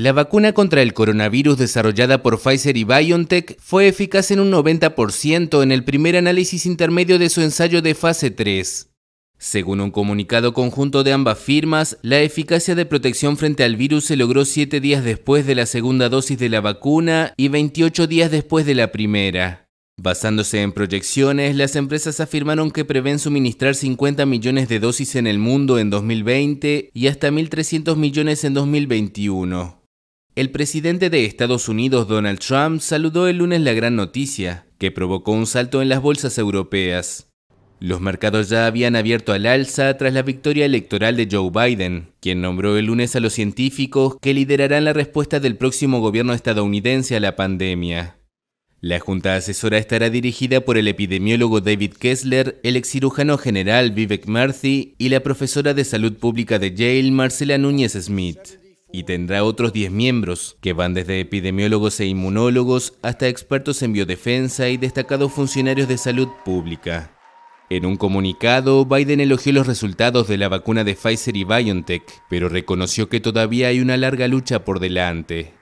La vacuna contra el coronavirus desarrollada por Pfizer y BioNTech fue eficaz en un 90% en el primer análisis intermedio de su ensayo de fase 3. Según un comunicado conjunto de ambas firmas, la eficacia de protección frente al virus se logró 7 días después de la segunda dosis de la vacuna y 28 días después de la primera. Basándose en proyecciones, las empresas afirmaron que prevén suministrar 50 millones de dosis en el mundo en 2020 y hasta 1.300 millones en 2021. El presidente de Estados Unidos, Donald Trump, saludó el lunes la gran noticia, que provocó un salto en las bolsas europeas. Los mercados ya habían abierto al alza tras la victoria electoral de Joe Biden, quien nombró el lunes a los científicos que liderarán la respuesta del próximo gobierno estadounidense a la pandemia. La junta asesora estará dirigida por el epidemiólogo David Kessler, el excirujano general Vivek Murthy y la profesora de salud pública de Yale, Marcela Núñez Smith y tendrá otros 10 miembros, que van desde epidemiólogos e inmunólogos hasta expertos en biodefensa y destacados funcionarios de salud pública. En un comunicado, Biden elogió los resultados de la vacuna de Pfizer y BioNTech, pero reconoció que todavía hay una larga lucha por delante.